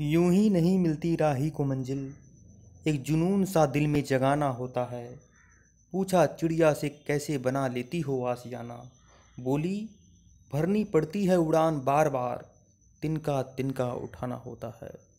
यूं ही नहीं मिलती राही को मंजिल एक जुनून सा दिल में जगाना होता है पूछा चिड़िया से कैसे बना लेती हो आसियाना बोली भरनी पड़ती है उड़ान बार बार तिनका तिनका उठाना होता है